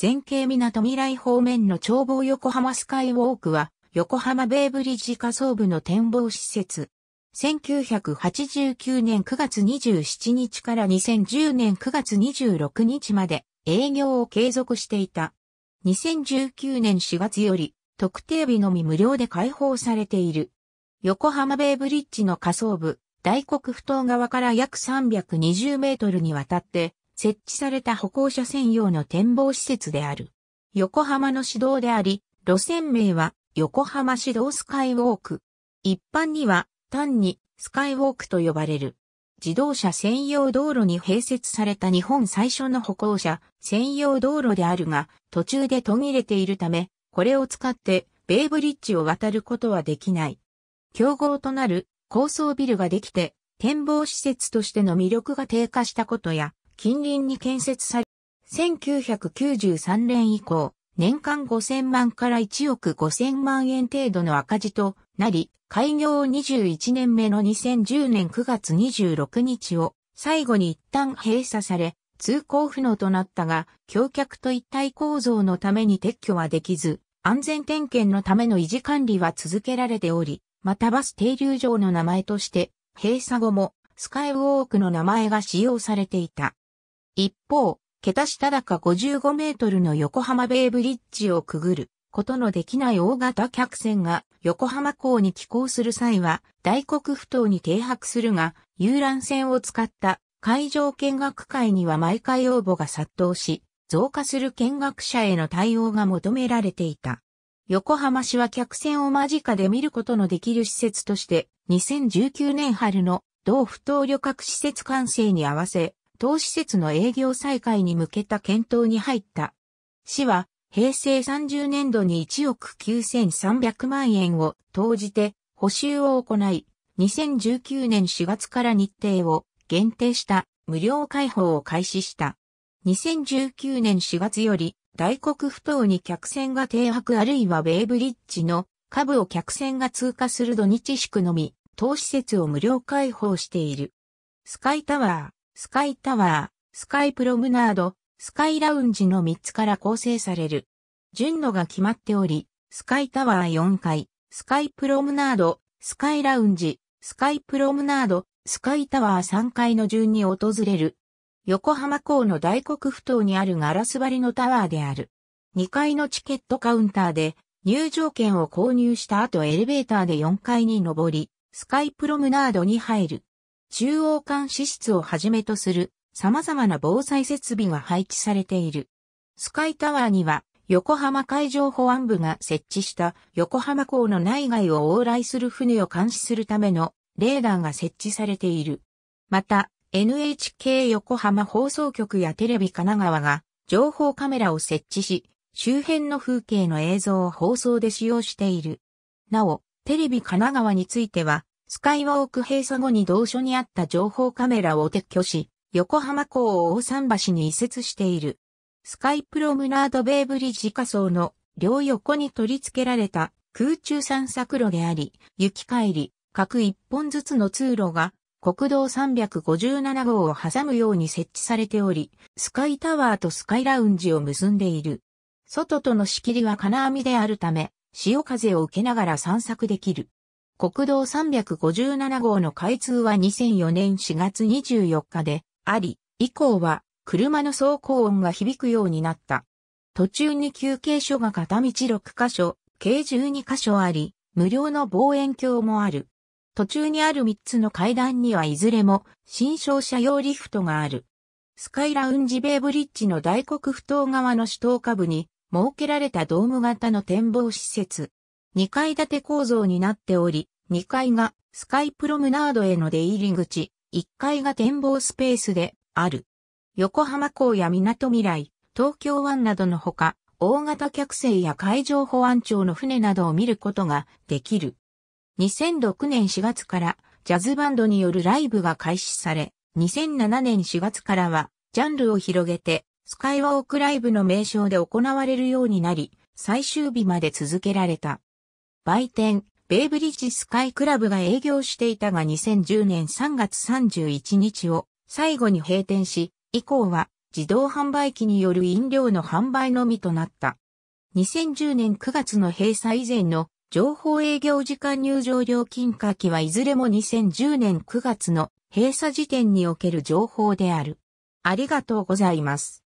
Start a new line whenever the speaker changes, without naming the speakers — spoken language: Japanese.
前景港未来方面の眺望横浜スカイウォークは、横浜ベイブリッジ下層部の展望施設。1989年9月27日から2010年9月26日まで営業を継続していた。2019年4月より特定日のみ無料で開放されている。横浜ベイブリッジの下層部、大黒ふ頭側から約320メートルにわたって設置された歩行者専用の展望施設である。横浜の市道であり、路線名は横浜市道スカイウォーク。一般には単にスカイウォークと呼ばれる。自動車専用道路に併設された日本最初の歩行者専用道路であるが、途中で途切れているため、これを使ってベイブリッジを渡ることはできない。競合となる高層ビルができて、展望施設としての魅力が低下したことや、近隣に建設され、1993年以降、年間5000万から1億5000万円程度の赤字となり、開業21年目の2010年9月26日を最後に一旦閉鎖され、通行不能となったが、橋脚と一体構造のために撤去はできず、安全点検のための維持管理は続けられており、またバス停留場の名前として、閉鎖後もスカイウォークの名前が使用されていた。一方、桁下高55メートルの横浜ベイブリッジをくぐることのできない大型客船が横浜港に寄港する際は大黒ふ頭に停泊するが、遊覧船を使った海上見学会には毎回応募が殺到し、増加する見学者への対応が求められていた。横浜市は客船を間近で見ることのできる施設として、2019年春の同不当旅客施設完成に合わせ、当施設の営業再開に向けた検討に入った。市は、平成30年度に1億9300万円を投じて補修を行い、2019年4月から日程を限定した無料開放を開始した。2019年4月より大黒不当に客船が停泊あるいはベイブリッジの下部を客船が通過する土日宿のみ、当施設を無料開放している。スカイタワー、スカイタワー、スカイプロムナード、スカイラウンジの3つから構成される。順路が決まっており、スカイタワー4階、スカイプロムナード、スカイラウンジ、スカイプロムナード、スカイタワー3階の順に訪れる。横浜港の大黒ふ頭にあるガラス張りのタワーである。2階のチケットカウンターで入場券を購入した後エレベーターで4階に上り、スカイプロムナードに入る。中央監視室をはじめとする様々な防災設備が配置されている。スカイタワーには横浜海上保安部が設置した横浜港の内外を往来する船を監視するためのレーダーが設置されている。また、NHK 横浜放送局やテレビ神奈川が情報カメラを設置し、周辺の風景の映像を放送で使用している。なお、テレビ神奈川については、スカイウォーク閉鎖後に同所にあった情報カメラを撤去し、横浜港を大桟橋に移設している。スカイプロムナードベイブリッジ下層の両横に取り付けられた空中散策路であり、行き帰り、各一本ずつの通路が国道357号を挟むように設置されており、スカイタワーとスカイラウンジを結んでいる。外との仕切りは金網であるため、潮風を受けながら散策できる。国道357号の開通は2004年4月24日であり、以降は車の走行音が響くようになった。途中に休憩所が片道6箇所、計12箇所あり、無料の望遠鏡もある。途中にある3つの階段にはいずれも新商車用リフトがある。スカイラウンジベイブリッジの大黒不頭側の首頭下部に設けられたドーム型の展望施設。2階建て構造になっており、2階がスカイプロムナードへの出入り口、1階が展望スペースである。横浜港や港未来、東京湾などのほか、大型客船や海上保安庁の船などを見ることができる。2006年4月からジャズバンドによるライブが開始され、2007年4月からはジャンルを広げてスカイウォークライブの名称で行われるようになり、最終日まで続けられた。売店、ベイブリッジスカイクラブが営業していたが2010年3月31日を最後に閉店し、以降は自動販売機による飲料の販売のみとなった。2010年9月の閉鎖以前の情報営業時間入場料金書期はいずれも2010年9月の閉鎖時点における情報である。ありがとうございます。